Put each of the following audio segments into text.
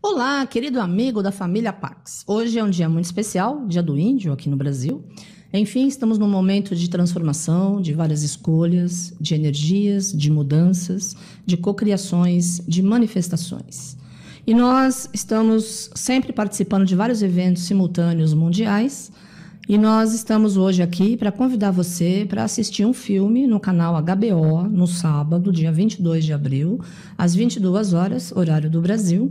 Olá, querido amigo da família Pax. Hoje é um dia muito especial, dia do índio aqui no Brasil. Enfim, estamos num momento de transformação, de várias escolhas, de energias, de mudanças, de cocriações, de manifestações. E nós estamos sempre participando de vários eventos simultâneos mundiais. E nós estamos hoje aqui para convidar você para assistir um filme no canal HBO no sábado, dia 22 de abril, às 22 horas, horário do Brasil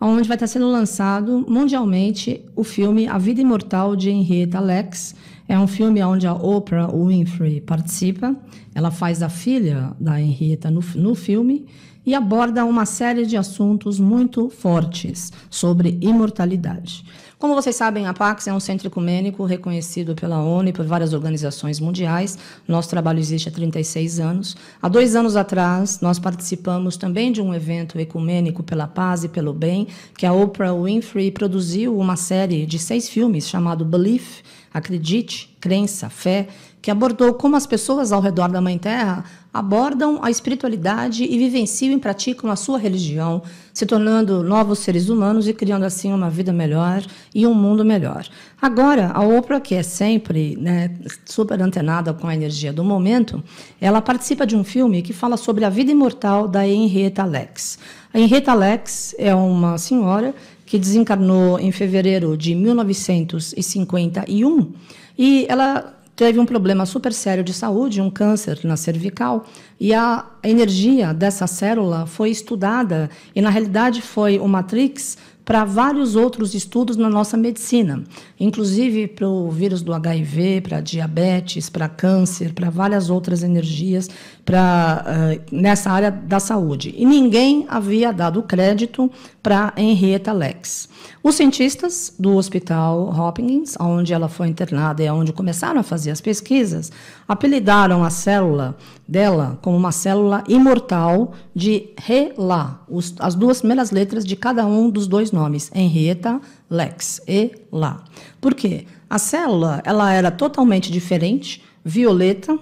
onde vai estar sendo lançado mundialmente o filme A Vida Imortal de Henrietta Lex. É um filme onde a Oprah Winfrey participa. Ela faz a filha da Henrietta no, no filme e aborda uma série de assuntos muito fortes sobre imortalidade. Como vocês sabem, a Pax é um centro ecumênico reconhecido pela ONU e por várias organizações mundiais. Nosso trabalho existe há 36 anos. Há dois anos atrás, nós participamos também de um evento ecumênico pela paz e pelo bem, que a Oprah Winfrey produziu uma série de seis filmes chamado Belief, Acredite, Crença, Fé, que abordou como as pessoas ao redor da Mãe Terra abordam a espiritualidade e vivenciam e praticam a sua religião, se tornando novos seres humanos e criando assim uma vida melhor e um mundo melhor. Agora, a Oprah, que é sempre né, super antenada com a energia do momento, ela participa de um filme que fala sobre a vida imortal da Henrietta Lex. A Henrietta Lex é uma senhora que desencarnou em fevereiro de 1951 e ela teve um problema super sério de saúde, um câncer na cervical, e a energia dessa célula foi estudada e na realidade foi o matrix para vários outros estudos na nossa medicina, inclusive para o vírus do HIV, para diabetes, para câncer, para várias outras energias, pra, eh, nessa área da saúde. E ninguém havia dado crédito para Henrietta Lex. Os cientistas do Hospital Hopkins, onde ela foi internada e onde começaram a fazer as pesquisas, apelidaram a célula dela como uma célula imortal de Rela, as duas primeiras letras de cada um dos dois nomes, Henrietta Lex e La. Por quê? A célula ela era totalmente diferente, violeta,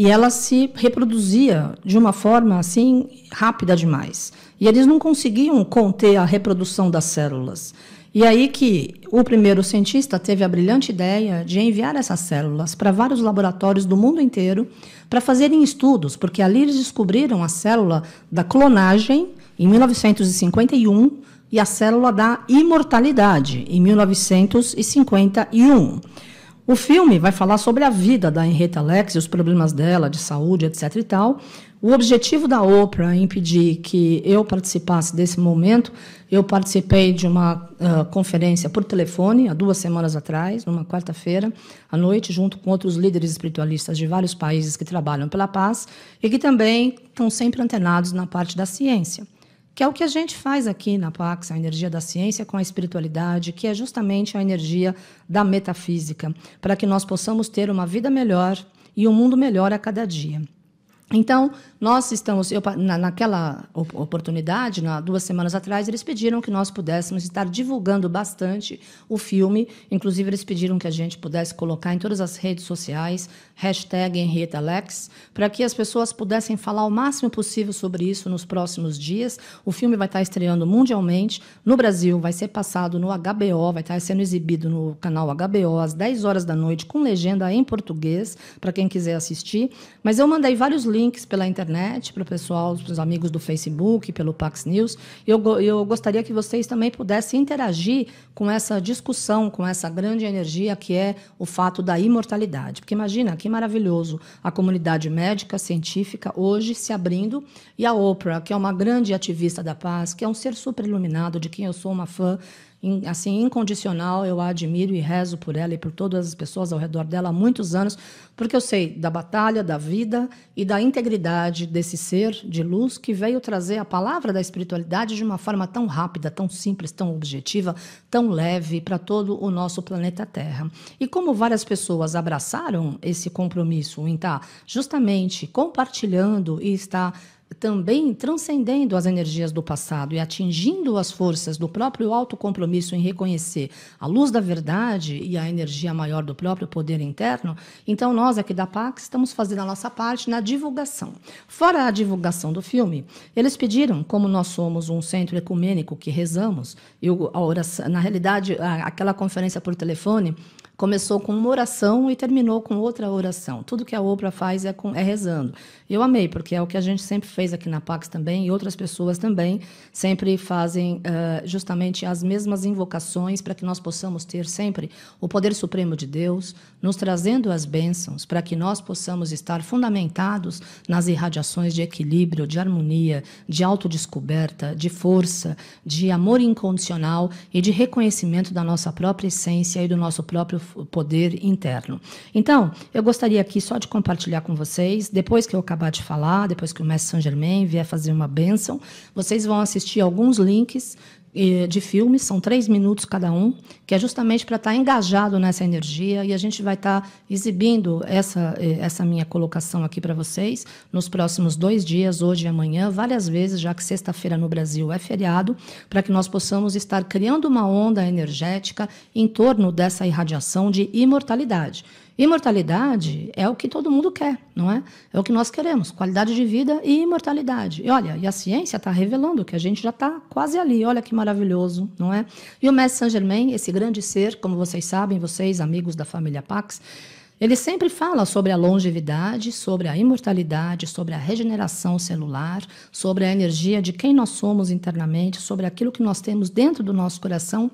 e ela se reproduzia de uma forma assim rápida demais. E eles não conseguiam conter a reprodução das células. E aí que o primeiro cientista teve a brilhante ideia de enviar essas células para vários laboratórios do mundo inteiro para fazerem estudos, porque ali eles descobriram a célula da clonagem em 1951 e a célula da imortalidade em 1951. O filme vai falar sobre a vida da Henrietta Lex e os problemas dela, de saúde, etc. e tal. O objetivo da Oprah é impedir que eu participasse desse momento, eu participei de uma uh, conferência por telefone há duas semanas atrás, numa quarta-feira à noite, junto com outros líderes espiritualistas de vários países que trabalham pela paz e que também estão sempre antenados na parte da ciência que é o que a gente faz aqui na Pax, a energia da ciência com a espiritualidade, que é justamente a energia da metafísica, para que nós possamos ter uma vida melhor e um mundo melhor a cada dia. Então, nós estamos. Eu, na, naquela oportunidade, na, duas semanas atrás, eles pediram que nós pudéssemos estar divulgando bastante o filme. Inclusive, eles pediram que a gente pudesse colocar em todas as redes sociais, hashtag Henrietta para que as pessoas pudessem falar o máximo possível sobre isso nos próximos dias. O filme vai estar estreando mundialmente. No Brasil, vai ser passado no HBO, vai estar sendo exibido no canal HBO às 10 horas da noite, com legenda em português, para quem quiser assistir. Mas eu mandei vários livros links pela internet para o pessoal, para os amigos do Facebook, pelo Pax News. Eu, eu gostaria que vocês também pudessem interagir com essa discussão, com essa grande energia que é o fato da imortalidade. Porque imagina que maravilhoso a comunidade médica, científica, hoje se abrindo, e a Oprah, que é uma grande ativista da paz, que é um ser super iluminado, de quem eu sou uma fã, assim incondicional, eu a admiro e rezo por ela e por todas as pessoas ao redor dela há muitos anos, porque eu sei da batalha, da vida e da integridade desse ser de luz que veio trazer a palavra da espiritualidade de uma forma tão rápida, tão simples, tão objetiva, tão leve para todo o nosso planeta Terra. E como várias pessoas abraçaram esse compromisso em estar tá justamente compartilhando e estar também transcendendo as energias do passado e atingindo as forças do próprio autocompromisso em reconhecer a luz da verdade e a energia maior do próprio poder interno, então nós aqui da PAC estamos fazendo a nossa parte na divulgação. Fora a divulgação do filme, eles pediram, como nós somos um centro ecumênico que rezamos, e a oração, na realidade, aquela conferência por telefone começou com uma oração e terminou com outra oração. Tudo que a Oprah faz é, com, é rezando eu amei, porque é o que a gente sempre fez aqui na Pax também, e outras pessoas também sempre fazem uh, justamente as mesmas invocações para que nós possamos ter sempre o poder supremo de Deus nos trazendo as bênçãos, para que nós possamos estar fundamentados nas irradiações de equilíbrio, de harmonia, de autodescoberta, de força, de amor incondicional e de reconhecimento da nossa própria essência e do nosso próprio poder interno. Então, eu gostaria aqui só de compartilhar com vocês, depois que eu acabar acabar de falar, depois que o Mestre Saint Germain vier fazer uma bênção, vocês vão assistir alguns links de filmes, são três minutos cada um, que é justamente para estar tá engajado nessa energia e a gente vai estar tá exibindo essa, eh, essa minha colocação aqui para vocês nos próximos dois dias, hoje e amanhã, várias vezes, já que sexta-feira no Brasil é feriado, para que nós possamos estar criando uma onda energética em torno dessa irradiação de imortalidade. Imortalidade é o que todo mundo quer, não é? É o que nós queremos, qualidade de vida e imortalidade. E olha, e a ciência está revelando que a gente já está quase ali. Olha que maravilhoso, não é? E o Mestre Saint-Germain, esse grande ser, como vocês sabem, vocês, amigos da família Pax, ele sempre fala sobre a longevidade, sobre a imortalidade, sobre a regeneração celular, sobre a energia de quem nós somos internamente, sobre aquilo que nós temos dentro do nosso coração,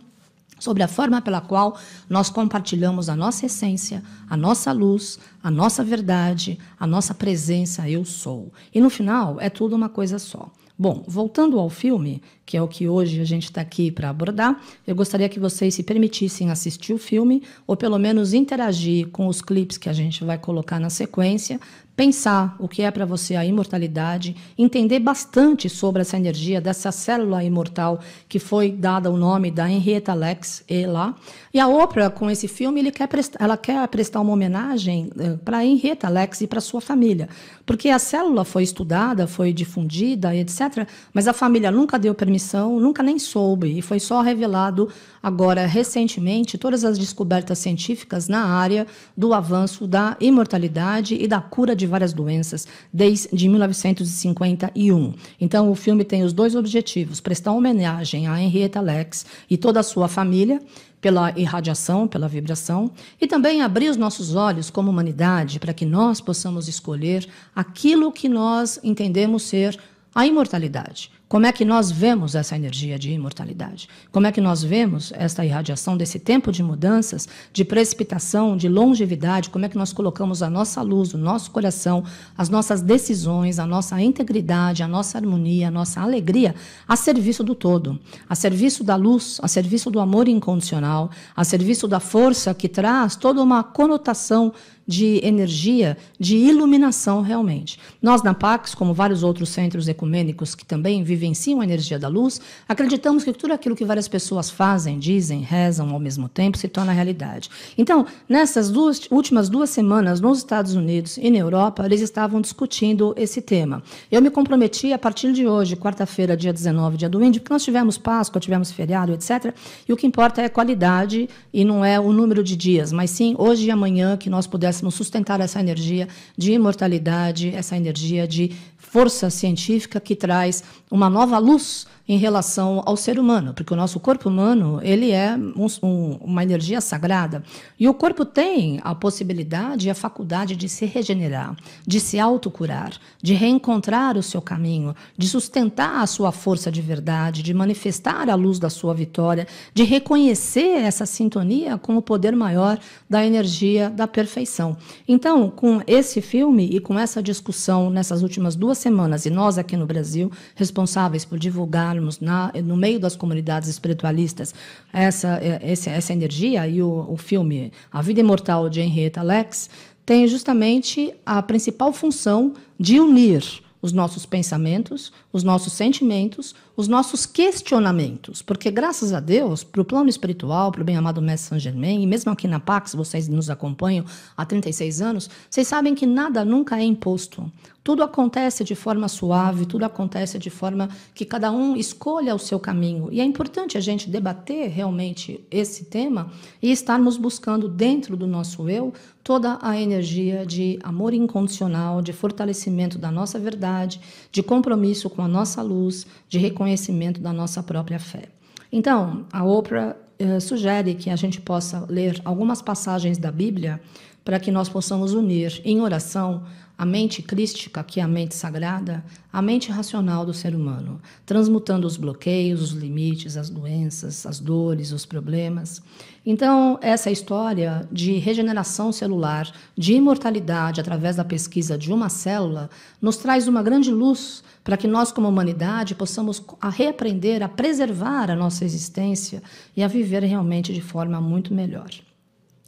sobre a forma pela qual nós compartilhamos a nossa essência, a nossa luz, a nossa verdade, a nossa presença eu sou. E no final é tudo uma coisa só. Bom, voltando ao filme, que é o que hoje a gente está aqui para abordar, eu gostaria que vocês se permitissem assistir o filme ou pelo menos interagir com os clipes que a gente vai colocar na sequência, pensar o que é para você a imortalidade, entender bastante sobre essa energia dessa célula imortal que foi dada o nome da Henrietta Lex e lá. E a Oprah com esse filme, quer ela quer prestar uma homenagem eh, para Henrietta Lex e para sua família, porque a célula foi estudada, foi difundida, etc, mas a família nunca deu permissão nunca nem soube e foi só revelado agora recentemente todas as descobertas científicas na área do avanço da imortalidade e da cura de várias doenças desde 1951. Então o filme tem os dois objetivos: prestar homenagem a Henrietta Lacks e toda a sua família, pela irradiação, pela vibração, e também abrir os nossos olhos como humanidade para que nós possamos escolher aquilo que nós entendemos ser a imortalidade. Como é que nós vemos essa energia de imortalidade? Como é que nós vemos esta irradiação desse tempo de mudanças, de precipitação, de longevidade? Como é que nós colocamos a nossa luz, o nosso coração, as nossas decisões, a nossa integridade, a nossa harmonia, a nossa alegria a serviço do todo, a serviço da luz, a serviço do amor incondicional, a serviço da força que traz toda uma conotação de energia, de iluminação realmente. Nós na Pax, como vários outros centros ecumênicos que também vivenciam a energia da luz, acreditamos que tudo aquilo que várias pessoas fazem, dizem, rezam ao mesmo tempo se torna realidade. Então, nessas duas, últimas duas semanas nos Estados Unidos e na Europa, eles estavam discutindo esse tema. Eu me comprometi a partir de hoje, quarta-feira, dia 19, dia do índio, porque nós tivemos Páscoa, tivemos feriado, etc. E o que importa é qualidade e não é o número de dias, mas sim hoje e amanhã que nós pudéssemos pudéssemos sustentar essa energia de imortalidade, essa energia de força científica que traz uma nova luz em relação ao ser humano, porque o nosso corpo humano ele é um, um, uma energia sagrada e o corpo tem a possibilidade e a faculdade de se regenerar, de se autocurar, de reencontrar o seu caminho, de sustentar a sua força de verdade, de manifestar a luz da sua vitória, de reconhecer essa sintonia com o poder maior da energia da perfeição. Então, com esse filme e com essa discussão nessas últimas duas semanas e nós aqui no Brasil responsáveis por divulgar na, no meio das comunidades espiritualistas essa, é, essa, essa energia, e o, o filme A Vida Imortal de Henrietta Lex tem justamente a principal função de unir os nossos pensamentos os nossos sentimentos, os nossos questionamentos. Porque, graças a Deus, para o plano espiritual, para o bem-amado Mestre Saint Germain, e mesmo aqui na Pax, vocês nos acompanham há 36 anos, vocês sabem que nada nunca é imposto. Tudo acontece de forma suave, tudo acontece de forma que cada um escolha o seu caminho. E é importante a gente debater realmente esse tema e estarmos buscando dentro do nosso eu toda a energia de amor incondicional, de fortalecimento da nossa verdade, de compromisso com a nossa luz, de reconhecimento da nossa própria fé. Então, a Oprah eh, sugere que a gente possa ler algumas passagens da Bíblia para que nós possamos unir em oração a mente crística, que é a mente sagrada, a mente racional do ser humano, transmutando os bloqueios, os limites, as doenças, as dores, os problemas. Então, essa história de regeneração celular, de imortalidade através da pesquisa de uma célula, nos traz uma grande luz para que nós, como humanidade, possamos a reaprender a preservar a nossa existência e a viver realmente de forma muito melhor.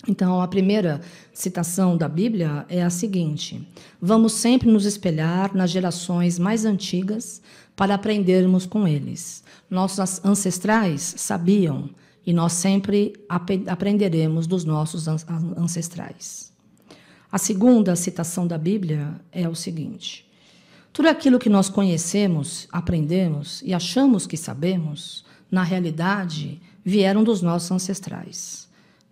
Então, a primeira citação da Bíblia é a seguinte: Vamos sempre nos espelhar nas gerações mais antigas para aprendermos com eles. Nossos ancestrais sabiam e nós sempre aprenderemos dos nossos ancestrais. A segunda citação da Bíblia é o seguinte: Tudo aquilo que nós conhecemos, aprendemos e achamos que sabemos, na realidade, vieram dos nossos ancestrais.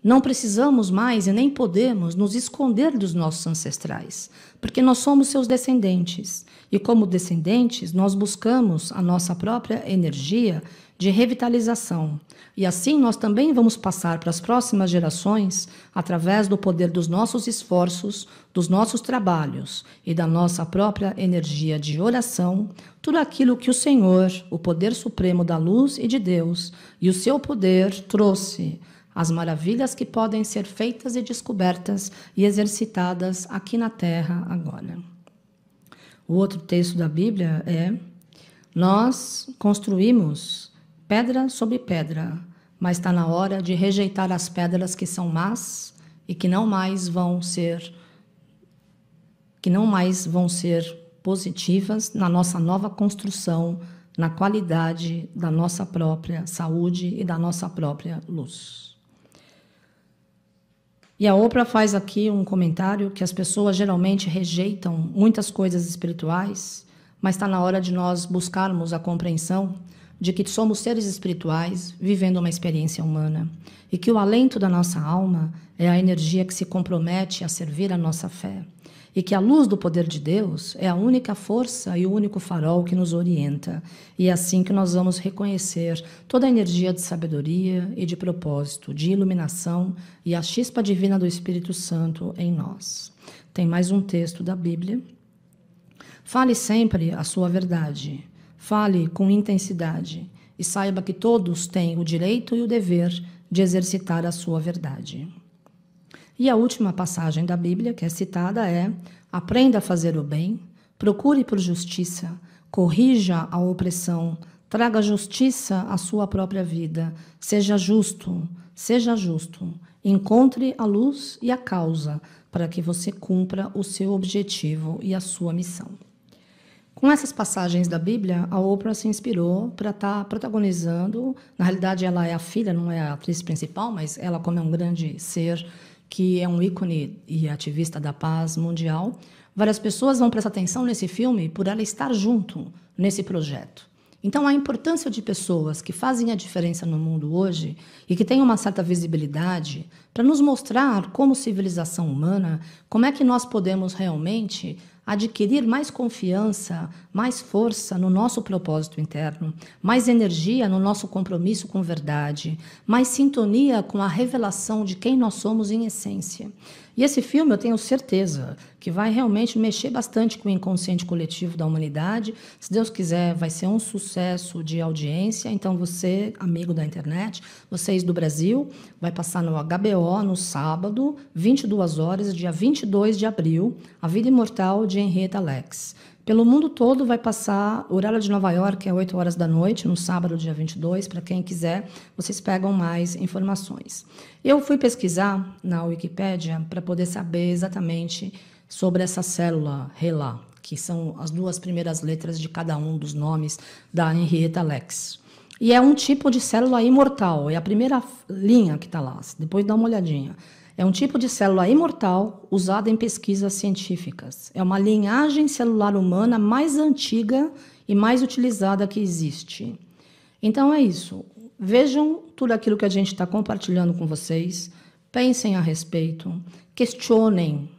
Não precisamos mais e nem podemos nos esconder dos nossos ancestrais, porque nós somos seus descendentes. E como descendentes, nós buscamos a nossa própria energia de revitalização. E assim nós também vamos passar para as próximas gerações, através do poder dos nossos esforços, dos nossos trabalhos e da nossa própria energia de oração, tudo aquilo que o Senhor, o poder supremo da luz e de Deus, e o seu poder trouxe as maravilhas que podem ser feitas e descobertas e exercitadas aqui na terra agora. O outro texto da Bíblia é: Nós construímos pedra sobre pedra, mas está na hora de rejeitar as pedras que são más e que não mais vão ser que não mais vão ser positivas na nossa nova construção, na qualidade da nossa própria saúde e da nossa própria luz. E a Oprah faz aqui um comentário que as pessoas geralmente rejeitam muitas coisas espirituais, mas está na hora de nós buscarmos a compreensão de que somos seres espirituais vivendo uma experiência humana e que o alento da nossa alma é a energia que se compromete a servir a nossa fé e que a luz do poder de Deus é a única força e o único farol que nos orienta. E é assim que nós vamos reconhecer toda a energia de sabedoria e de propósito, de iluminação e a chispa divina do Espírito Santo em nós. Tem mais um texto da Bíblia. Fale sempre a sua verdade. Fale com intensidade e saiba que todos têm o direito e o dever de exercitar a sua verdade. E a última passagem da Bíblia que é citada é: aprenda a fazer o bem, procure por justiça, corrija a opressão, traga justiça à sua própria vida, seja justo, seja justo, encontre a luz e a causa para que você cumpra o seu objetivo e a sua missão. Com essas passagens da Bíblia, a Oprah se inspirou para estar tá protagonizando. Na realidade, ela é a filha, não é a atriz principal, mas ela, como é um grande ser que é um ícone e ativista da paz mundial. Várias pessoas vão prestar atenção nesse filme por ela estar junto nesse projeto. Então, a importância de pessoas que fazem a diferença no mundo hoje e que têm uma certa visibilidade para nos mostrar, como civilização humana, como é que nós podemos realmente adquirir mais confiança, mais força no nosso propósito interno, mais energia no nosso compromisso com verdade, mais sintonia com a revelação de quem nós somos em essência. E esse filme, eu tenho certeza, que vai realmente mexer bastante com o inconsciente coletivo da humanidade. Se Deus quiser, vai ser um sucesso de audiência. Então, você, amigo da internet, vocês do Brasil, vai passar no HBO no sábado, 22 horas, dia 22 de abril, A Vida Imortal de Henrietta Lacks pelo mundo todo vai passar. O horário de Nova York é 8 horas da noite, no sábado, dia 22. Para quem quiser, vocês pegam mais informações. Eu fui pesquisar na Wikipédia para poder saber exatamente sobre essa célula RELA, que são as duas primeiras letras de cada um dos nomes da Henrietta Lex. E é um tipo de célula imortal, é a primeira linha que está lá. Depois dá uma olhadinha. É um tipo de célula imortal usada em pesquisas científicas. É uma linhagem celular humana mais antiga e mais utilizada que existe. Então é isso. Vejam tudo aquilo que a gente está compartilhando com vocês, pensem a respeito, questionem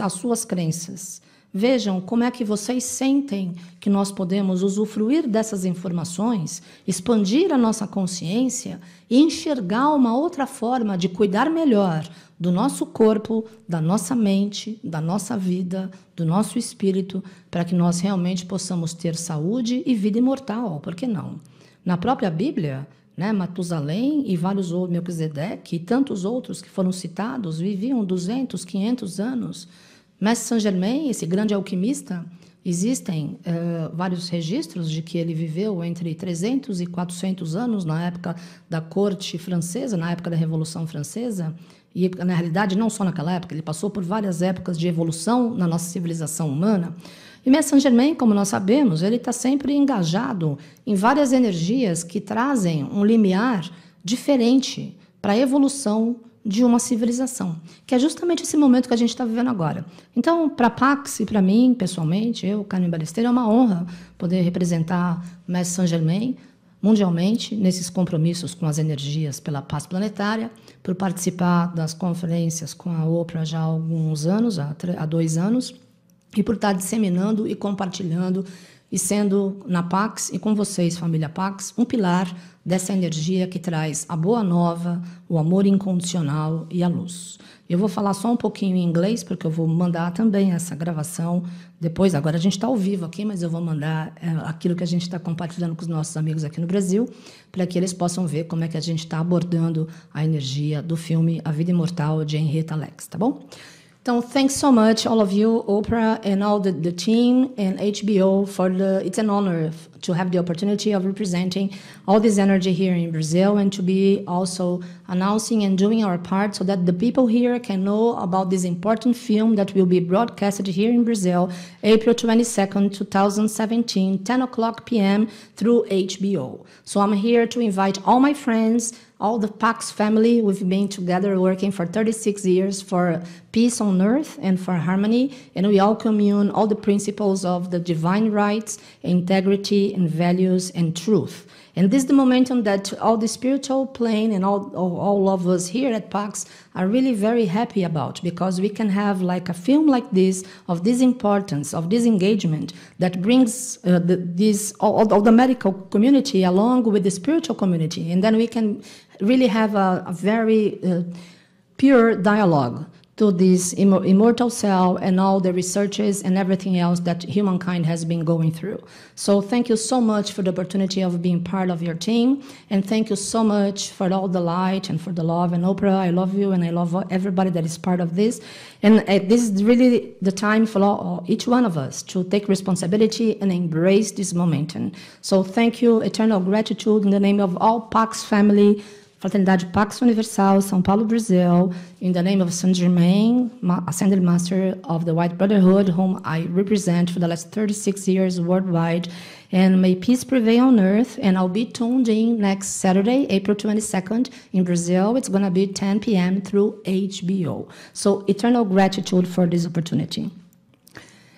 as suas crenças. Vejam como é que vocês sentem que nós podemos usufruir dessas informações, expandir a nossa consciência e enxergar uma outra forma de cuidar melhor do nosso corpo, da nossa mente, da nossa vida, do nosso espírito, para que nós realmente possamos ter saúde e vida imortal, por que não? Na própria Bíblia, né, Matusalém e vários outros, Melquisedeque e tantos outros que foram citados, viviam 200, 500 anos. Mestre Saint Germain, esse grande alquimista, existem uh, vários registros de que ele viveu entre 300 e 400 anos na época da corte francesa, na época da Revolução Francesa. E, na realidade, não só naquela época, ele passou por várias épocas de evolução na nossa civilização humana. E Mestre Saint Germain, como nós sabemos, ele está sempre engajado em várias energias que trazem um limiar diferente para a evolução de uma civilização, que é justamente esse momento que a gente está vivendo agora. Então, para a Pax e para mim, pessoalmente, eu, Carmen Balesteiro, é uma honra poder representar o Mestre Saint-Germain mundialmente nesses compromissos com as energias pela paz planetária, por participar das conferências com a OPRA já há alguns anos, há, há dois anos, e por estar tá disseminando e compartilhando e sendo na Pax e com vocês, família Pax, um pilar dessa energia que traz a boa nova, o amor incondicional e a luz. Eu vou falar só um pouquinho em inglês, porque eu vou mandar também essa gravação depois. Agora a gente está ao vivo aqui, mas eu vou mandar é, aquilo que a gente está compartilhando com os nossos amigos aqui no Brasil, para que eles possam ver como é que a gente está abordando a energia do filme A Vida Imortal de Henrietta Lex, tá bom? Então, thanks so much, all of you, Oprah, and all the, the team and HBO for the. It's an honor to have the opportunity of representing all this energy here in Brazil and to be also announcing and doing our part so that the people here can know about this important film that will be broadcasted here in Brazil, April 22nd, 2017, 10 o'clock p.m. through HBO. So I'm here to invite all my friends, all the Pax family. We've been together working for 36 years for peace on earth and for harmony, and we all commune all the principles of the divine rights, integrity, and values and truth. And this is the momentum that all the spiritual plane and all, all, all of us here at PAX are really very happy about because we can have like a film like this of this importance, of this engagement that brings uh, the, this, all, all, the medical community along with the spiritual community. And then we can really have a, a very uh, pure dialogue to this immortal cell and all the researches and everything else that humankind has been going through. So thank you so much for the opportunity of being part of your team. And thank you so much for all the light and for the love. And Oprah, I love you and I love everybody that is part of this. And uh, this is really the time for each one of us to take responsibility and embrace this momentum. So thank you, eternal gratitude in the name of all Pax family, Fraternidade Pax Universal, São Paulo, Brazil, in the name of Saint Germain, Ascended Master of the White Brotherhood, whom I represent for the last 36 years worldwide. And may peace prevail on earth. And I'll be tuned in next Saturday, April 22nd, in Brazil. It's going to be 10 p.m. through HBO. So, eternal gratitude for this opportunity.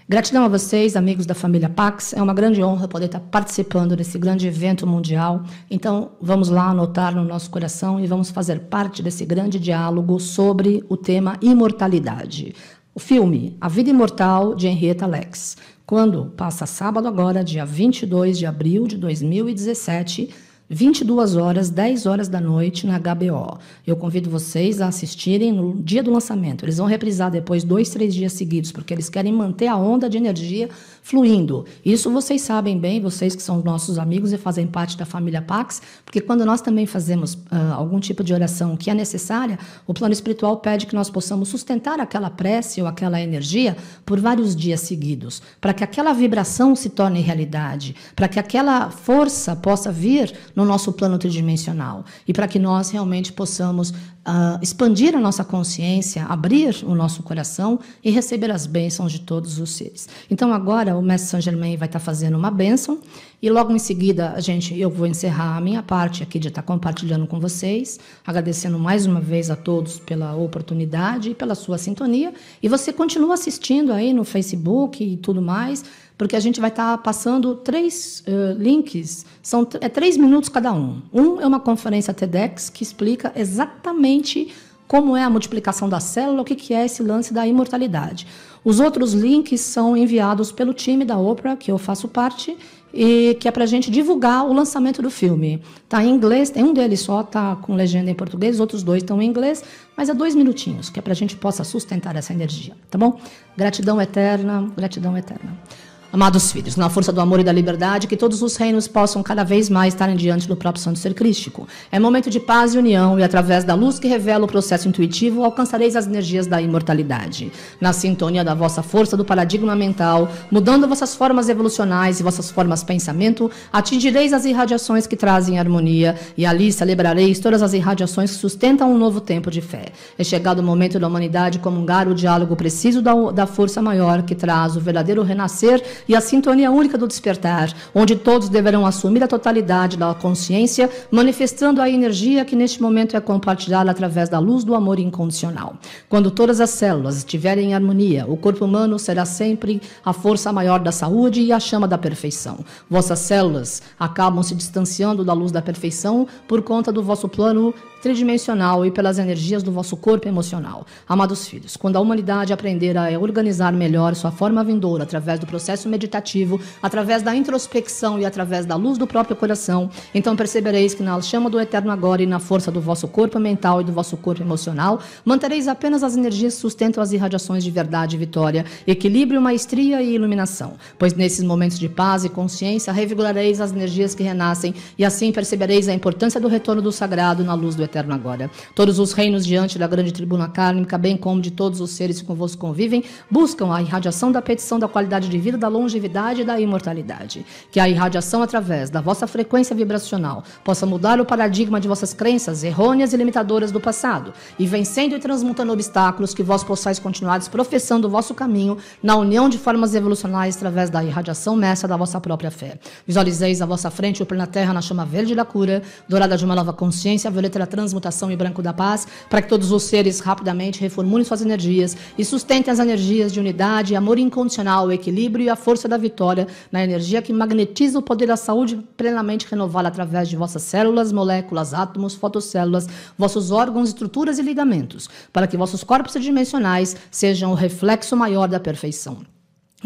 Gratidão a vocês, amigos da família Pax. É uma grande honra poder estar participando desse grande evento mundial. Então, vamos lá anotar no nosso coração e vamos fazer parte desse grande diálogo sobre o tema imortalidade. O filme A Vida Imortal de Henrietta Lex. Quando passa sábado agora, dia 22 de abril de 2017 22 horas, 10 horas da noite na HBO. Eu convido vocês a assistirem no dia do lançamento. Eles vão reprisar depois dois, três dias seguidos, porque eles querem manter a onda de energia fluindo. Isso vocês sabem bem, vocês que são nossos amigos e fazem parte da família Pax, porque quando nós também fazemos uh, algum tipo de oração que é necessária, o plano espiritual pede que nós possamos sustentar aquela prece ou aquela energia por vários dias seguidos, para que aquela vibração se torne realidade, para que aquela força possa vir no nosso plano tridimensional e para que nós realmente possamos uh, expandir a nossa consciência, abrir o nosso coração e receber as bênçãos de todos os seres. Então agora o mestre Saint Germain vai estar tá fazendo uma bênção e logo em seguida a gente eu vou encerrar a minha parte aqui de estar tá compartilhando com vocês, agradecendo mais uma vez a todos pela oportunidade e pela sua sintonia e você continua assistindo aí no Facebook e tudo mais porque a gente vai estar tá passando três uh, links, são é três minutos cada um. Um é uma conferência TEDx que explica exatamente como é a multiplicação da célula, o que, que é esse lance da imortalidade. Os outros links são enviados pelo time da Oprah, que eu faço parte, e que é para a gente divulgar o lançamento do filme. Tá em inglês, tem um deles só, tá com legenda em português, os outros dois estão em inglês, mas é dois minutinhos, que é para a gente possa sustentar essa energia, tá bom? Gratidão eterna, gratidão eterna. Amados filhos, na força do amor e da liberdade, que todos os reinos possam cada vez mais estar diante do próprio Santo Ser Crístico. É momento de paz e união, e através da luz que revela o processo intuitivo, alcançareis as energias da imortalidade. Na sintonia da vossa força do paradigma mental, mudando vossas formas evolucionais e vossas formas pensamento, atingireis as irradiações que trazem harmonia, e ali celebrareis todas as irradiações que sustentam um novo tempo de fé. É chegado o momento da humanidade comungar o diálogo preciso da, da força maior que traz o verdadeiro renascer e a sintonia única do despertar, onde todos deverão assumir a totalidade da consciência, manifestando a energia que neste momento é compartilhada através da luz do amor incondicional. Quando todas as células estiverem em harmonia, o corpo humano será sempre a força maior da saúde e a chama da perfeição. Vossas células acabam se distanciando da luz da perfeição por conta do vosso plano tridimensional e pelas energias do vosso corpo emocional. Amados filhos, quando a humanidade aprender a organizar melhor sua forma vindoura através do processo meditativo, através da introspecção e através da luz do próprio coração, então percebereis que na chama do eterno agora e na força do vosso corpo mental e do vosso corpo emocional, mantereis apenas as energias que sustentam as irradiações de verdade e vitória, equilíbrio, maestria e iluminação. Pois nesses momentos de paz e consciência, revigorareis as energias que renascem e assim percebereis a importância do retorno do sagrado na luz do eterno agora. Todos os reinos diante da grande tribuna kármica, bem como de todos os seres que convosco convivem, buscam a irradiação da petição da qualidade de vida, da longevidade e da imortalidade. Que a irradiação através da vossa frequência vibracional possa mudar o paradigma de vossas crenças errôneas e limitadoras do passado, e vencendo e transmutando obstáculos que vós possais continuar professando o vosso caminho na união de formas evolucionais através da irradiação mestra da vossa própria fé. Visualizeis à vossa frente o plano Terra na chama verde da cura, dourada de uma nova consciência, a violeta da transmutação e branco da paz, para que todos os seres rapidamente reformulem suas energias e sustentem as energias de unidade, amor incondicional, equilíbrio e a força da vitória na energia que magnetiza o poder da saúde plenamente renovada através de vossas células, moléculas, átomos, fotocélulas, vossos órgãos, estruturas e ligamentos, para que vossos corpos tridimensionais sejam o reflexo maior da perfeição.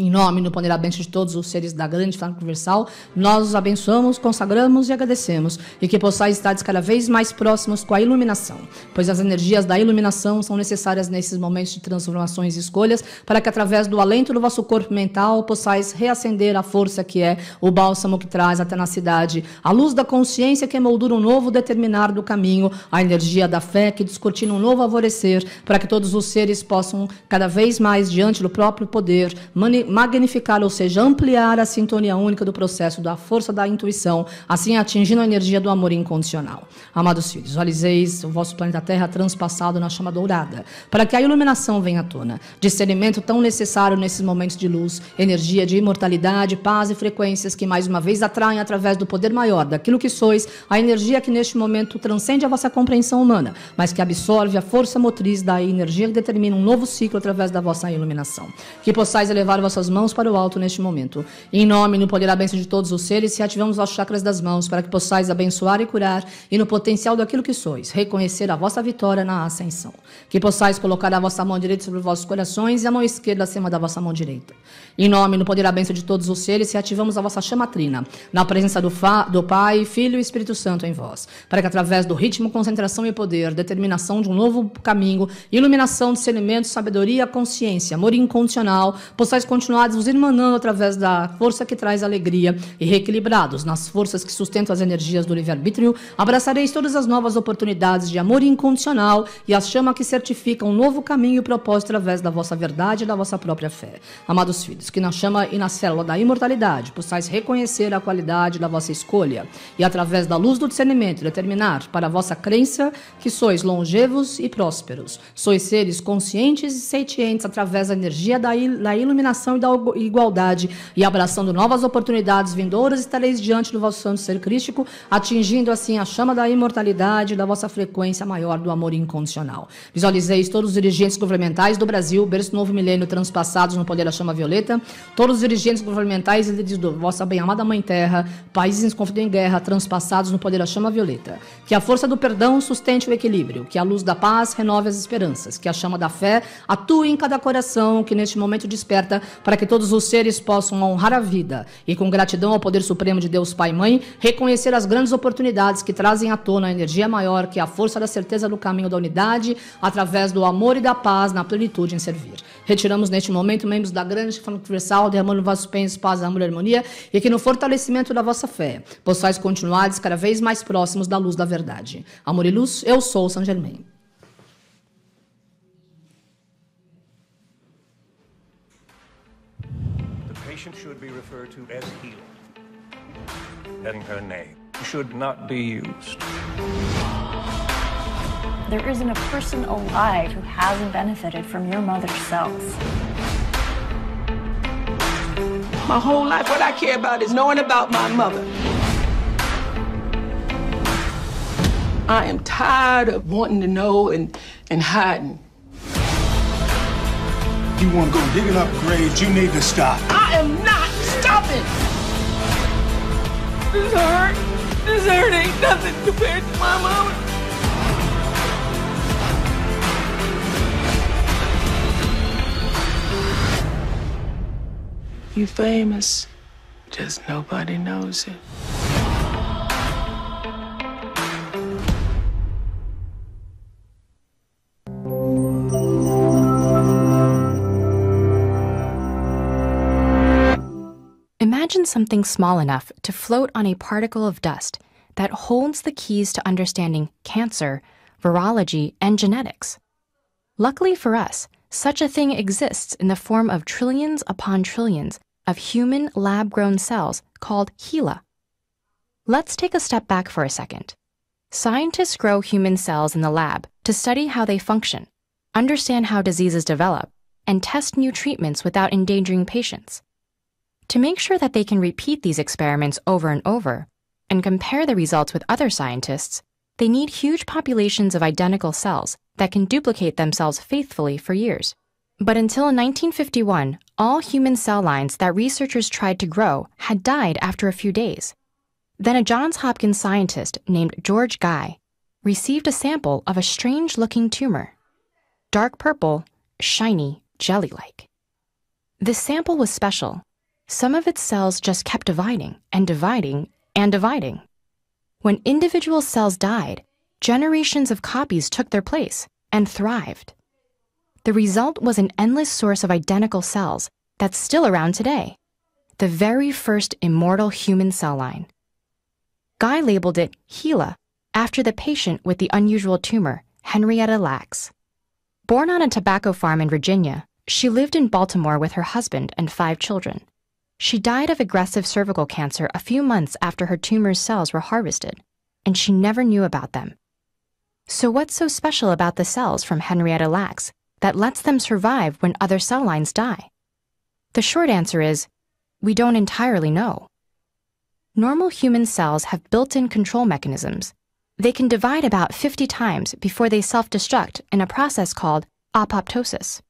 Em nome do Poder Abençoado de todos os seres da grande família universal, nós os abençoamos, consagramos e agradecemos, e que possais estar cada vez mais próximos com a iluminação, pois as energias da iluminação são necessárias nesses momentos de transformações e escolhas, para que através do alento do vosso corpo mental possais reacender a força que é o bálsamo que traz até na cidade, a luz da consciência que moldura um novo determinar do caminho, a energia da fé que descortina um novo alvorecer, para que todos os seres possam cada vez mais diante do próprio poder manifestar magnificar, ou seja, ampliar a sintonia única do processo da força da intuição, assim atingindo a energia do amor incondicional. Amados filhos, visualizeis o vosso planeta Terra transpassado na chama dourada, para que a iluminação venha à tona. Discernimento tão necessário nesses momentos de luz, energia de imortalidade, paz e frequências que mais uma vez atraem através do poder maior daquilo que sois, a energia que neste momento transcende a vossa compreensão humana, mas que absorve a força motriz da energia que determina um novo ciclo através da vossa iluminação. Que possais elevar vossas vossas mãos para o alto neste momento. Em nome e no poder da bênção de todos os seres, reativamos as chakras das mãos para que possais abençoar e curar e no potencial daquilo que sois, reconhecer a vossa vitória na ascensão. Que possais colocar a vossa mão direita sobre os vossos corações e a mão esquerda acima da vossa mão direita. Em nome e no poder da bênção de todos os seres, reativamos a vossa chamatrina na presença do, fa, do Pai, Filho e Espírito Santo em vós, para que através do ritmo, concentração e poder, determinação de um novo caminho, iluminação, discernimento, sabedoria, consciência, amor incondicional, possais continuar continuados nos irmanando através da força que traz alegria e reequilibrados nas forças que sustentam as energias do livre-arbítrio, abraçareis todas as novas oportunidades de amor incondicional e a chama que certifica um novo caminho e propósito através da vossa verdade e da vossa própria fé. Amados filhos, que na chama e na célula da imortalidade possais reconhecer a qualidade da vossa escolha e através da luz do discernimento determinar para a vossa crença que sois longevos e prósperos, sois seres conscientes e sentientes através da energia da, il da iluminação educação e da igualdade, e abraçando novas oportunidades vindouras, estareis diante do vosso santo ser crístico, atingindo assim a chama da imortalidade da vossa frequência maior do amor incondicional. Visualizeis todos os dirigentes governamentais do Brasil, berço novo milênio transpassados no poder da chama violeta, todos os dirigentes governamentais e líderes da vossa bem-amada Mãe Terra, países em conflito em guerra, transpassados no poder da chama violeta. Que a força do perdão sustente o equilíbrio, que a luz da paz renove as esperanças, que a chama da fé atue em cada coração que neste momento desperta para que todos os seres possam honrar a vida e, com gratidão ao poder supremo de Deus Pai e Mãe, reconhecer as grandes oportunidades que trazem à tona a energia maior, que é a força da certeza do caminho da unidade, através do amor e da paz na plenitude em servir. Retiramos neste momento membros da grande família universal, derramando vossos pensos, paz, amor e harmonia, e que no fortalecimento da vossa fé possais continuar cada vez mais próximos da luz da verdade. Amor e luz, eu sou São Germain. patient should be referred to as healed. And her name should not be used. There isn't a person alive who hasn't benefited from your mother's cells. My whole life, what I care about is knowing about my mother. I am tired of wanting to know and, and hiding you want to go digging up graves, you need to stop. I am not stopping. This hurt. This hurt ain't nothing compared to my mom. You famous, just nobody knows it. Imagine something small enough to float on a particle of dust that holds the keys to understanding cancer, virology, and genetics. Luckily for us, such a thing exists in the form of trillions upon trillions of human lab grown cells called HeLa. Let's take a step back for a second. Scientists grow human cells in the lab to study how they function, understand how diseases develop, and test new treatments without endangering patients to make sure that they can repeat these experiments over and over and compare the results with other scientists, they need huge populations of identical cells that can duplicate themselves faithfully for years. But until 1951, all human cell lines that researchers tried to grow had died after a few days. Then a Johns Hopkins scientist named George Guy received a sample of a strange looking tumor dark purple, shiny, jelly like. This sample was special some of its cells just kept dividing and dividing and dividing. When individual cells died, generations of copies took their place and thrived. The result was an endless source of identical cells that's still around today, the very first immortal human cell line. Guy labeled it HeLa after the patient with the unusual tumor, Henrietta Lacks. Born on a tobacco farm in Virginia, she lived in Baltimore with her husband and five children. She died of aggressive cervical cancer a few months after her tumor's cells were harvested, and she never knew about them. So, what's so special about the cells from Henrietta Lacks that lets them survive when other cell lines die? The short answer is we don't entirely know. Normal human cells have built in control mechanisms. They can divide about 50 times before they self destruct in a process called apoptosis.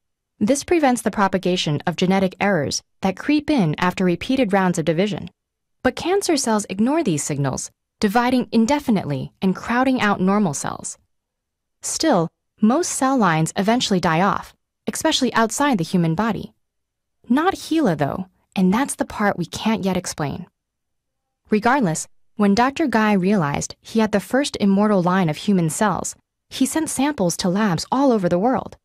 This prevents the propagation of genetic errors that creep in after repeated rounds of division. But cancer cells ignore these signals, dividing indefinitely and crowding out normal cells. Still, most cell lines eventually die off, especially outside the human body. Not HeLa, though, and that's the part we can't yet explain. Regardless, when Dr. Guy realized he had the first immortal line of human cells, he sent samples to labs all over the world.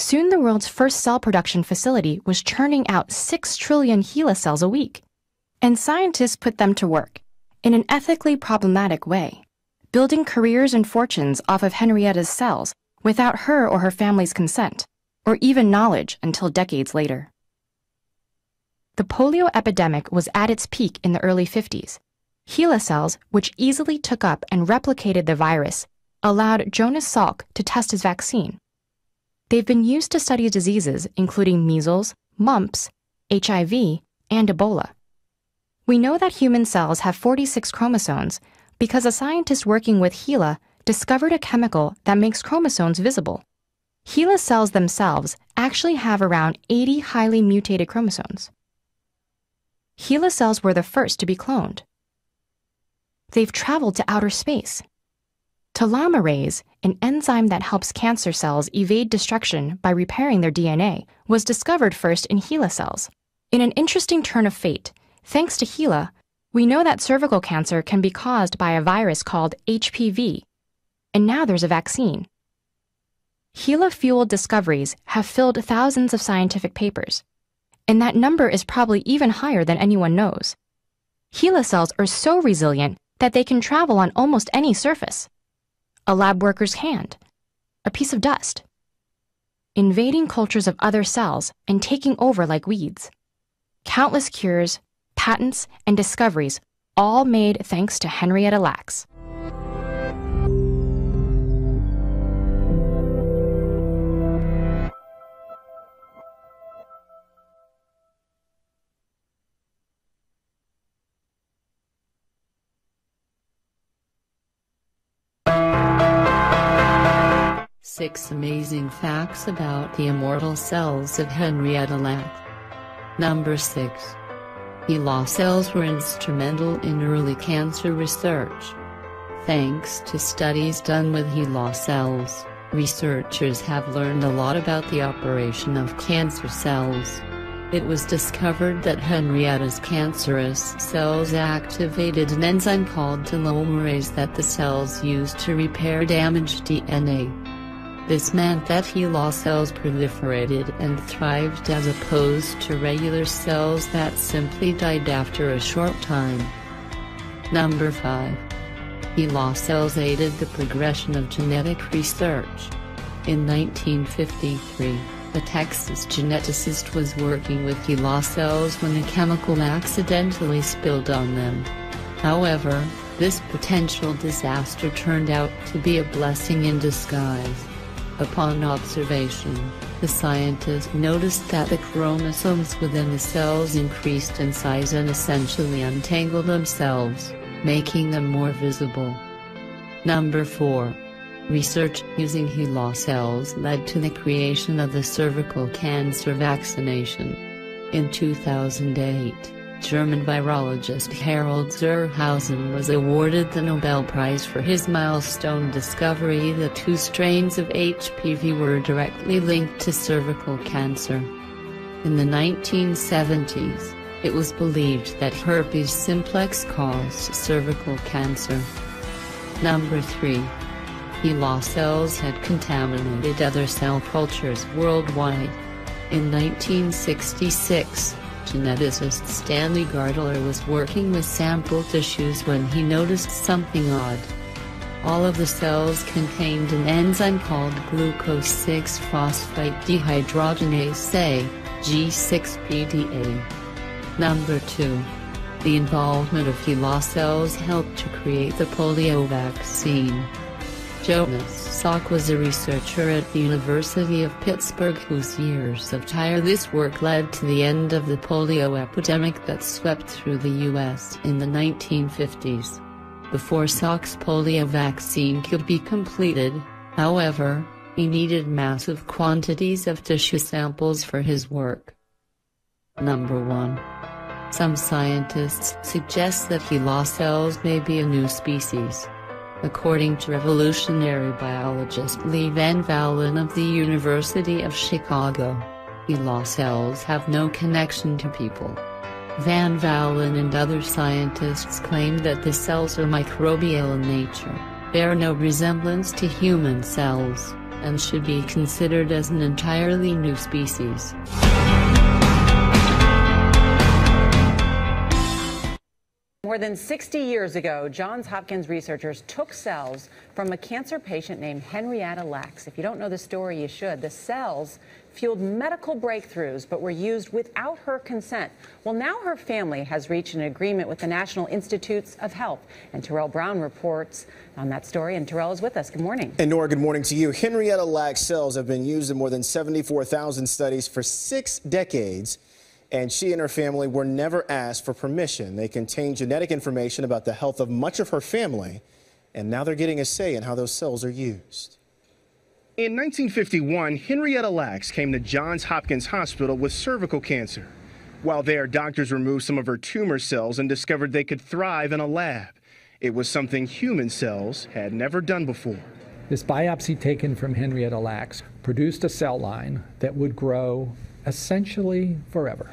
Soon the world's first cell production facility was churning out 6 trillion HeLa cells a week. And scientists put them to work in an ethically problematic way, building careers and fortunes off of Henrietta's cells without her or her family's consent, or even knowledge until decades later. The polio epidemic was at its peak in the early 50s. HeLa cells, which easily took up and replicated the virus, allowed Jonas Salk to test his vaccine They've been used to study diseases including measles, mumps, HIV, and Ebola. We know that human cells have 46 chromosomes because a scientist working with HeLa discovered a chemical that makes chromosomes visible. HeLa cells themselves actually have around 80 highly mutated chromosomes. HeLa cells were the first to be cloned. They've traveled to outer space Telomerase, an enzyme that helps cancer cells evade destruction by repairing their DNA, was discovered first in HeLa cells. In an interesting turn of fate, thanks to HeLa, we know that cervical cancer can be caused by a virus called HPV, and now there's a vaccine. HeLa fueled discoveries have filled thousands of scientific papers, and that number is probably even higher than anyone knows. HeLa cells are so resilient that they can travel on almost any surface a lab worker's hand, a piece of dust. Invading cultures of other cells and taking over like weeds. Countless cures, patents, and discoveries all made thanks to Henrietta Lacks. 6 Amazing Facts About the Immortal Cells of Henrietta Lack Number 6. HeLa cells were instrumental in early cancer research. Thanks to studies done with HeLa cells, researchers have learned a lot about the operation of cancer cells. It was discovered that Henrietta's cancerous cells activated an enzyme called telomerase that the cells use to repair damaged DNA. This meant that HeLa cells proliferated and thrived as opposed to regular cells that simply died after a short time. Number 5. HeLa cells aided the progression of genetic research. In 1953, a Texas geneticist was working with HeLa cells when a chemical accidentally spilled on them. However, this potential disaster turned out to be a blessing in disguise. Upon observation, the scientists noticed that the chromosomes within the cells increased in size and essentially untangled themselves, making them more visible. Number 4. Research using HeLa cells led to the creation of the cervical cancer vaccination. In 2008, German virologist Harold Zurhausen was awarded the Nobel Prize for his milestone discovery that two strains of HPV were directly linked to cervical cancer. In the 1970s, it was believed that herpes simplex caused cervical cancer. Number 3. HeLa cells had contaminated other cell cultures worldwide. In 1966, geneticist Stanley Gardler was working with sample tissues when he noticed something odd. All of the cells contained an enzyme called glucose-6-phosphate dehydrogenase A, G6PDA. Number 2. The involvement of HeLa cells helped to create the polio vaccine. Jonas Sock was a researcher at the University of Pittsburgh whose years of tireless work led to the end of the polio epidemic that swept through the U.S. in the 1950s. Before Sock's polio vaccine could be completed, however, he needed massive quantities of tissue samples for his work. Number 1. Some scientists suggest that HeLa cells may be a new species according to evolutionary biologist Lee Van Valen of the University of Chicago. ELA cells have no connection to people. Van Valen and other scientists claim that the cells are microbial in nature, bear no resemblance to human cells, and should be considered as an entirely new species. More than 60 years ago, Johns Hopkins researchers took cells from a cancer patient named Henrietta Lacks. If you don't know the story, you should. The cells fueled medical breakthroughs but were used without her consent. Well, now her family has reached an agreement with the National Institutes of Health. And Terrell Brown reports on that story. And Terrell is with us. Good morning. And Nora, good morning to you. Henrietta Lacks cells have been used in more than 74,000 studies for six decades and she and her family were never asked for permission. They contain genetic information about the health of much of her family, and now they're getting a say in how those cells are used. In 1951, Henrietta Lacks came to Johns Hopkins Hospital with cervical cancer. While there, doctors removed some of her tumor cells and discovered they could thrive in a lab. It was something human cells had never done before. This biopsy taken from Henrietta Lacks produced a cell line that would grow essentially forever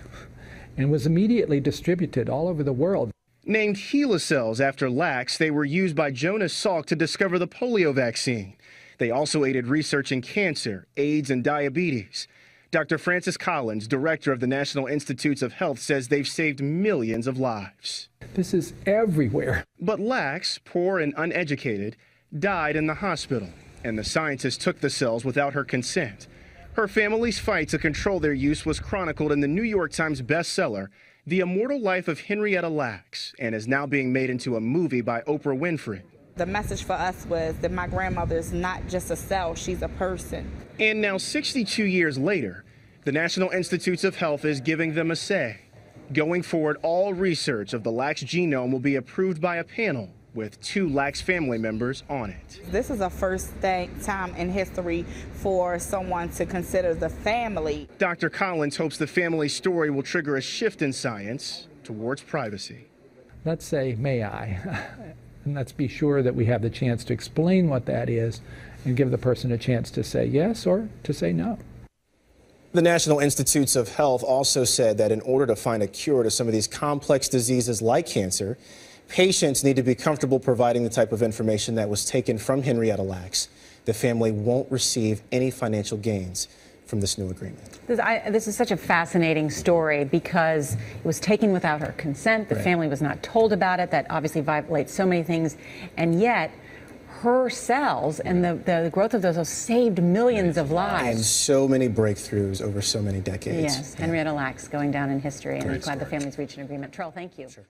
and was immediately distributed all over the world. Named HeLa cells after Lax, they were used by Jonas Salk to discover the polio vaccine. They also aided research in cancer, AIDS, and diabetes. Dr. Francis Collins, director of the National Institutes of Health, says they've saved millions of lives. This is everywhere. But Lax, poor and uneducated, died in the hospital, and the scientist took the cells without her consent. Her family's fight to control their use was chronicled in the New York Times bestseller, The Immortal Life of Henrietta Lacks, and is now being made into a movie by Oprah Winfrey. The message for us was that my grandmother is not just a cell, she's a person. And now, 62 years later, the National Institutes of Health is giving them a say. Going forward, all research of the Lax genome will be approved by a panel with two Lax family members on it. This is a first time in history for someone to consider the family. Dr. Collins hopes the family story will trigger a shift in science towards privacy. Let's say, may I? and let's be sure that we have the chance to explain what that is and give the person a chance to say yes or to say no. The National Institutes of Health also said that in order to find a cure to some of these complex diseases like cancer, Patients need to be comfortable providing the type of information that was taken from Henrietta Lacks. The family won't receive any financial gains from this new agreement. This, I, this, is such a fascinating story because it was taken without her consent. The right. family was not told about it. That obviously violates so many things. And yet, her cells and the, the growth of those cells saved millions of lives. And so many breakthroughs over so many decades. Yes, Henrietta Lacks going down in history. Great and I'm glad story. the family's reached an agreement. Troll, thank you. Sure.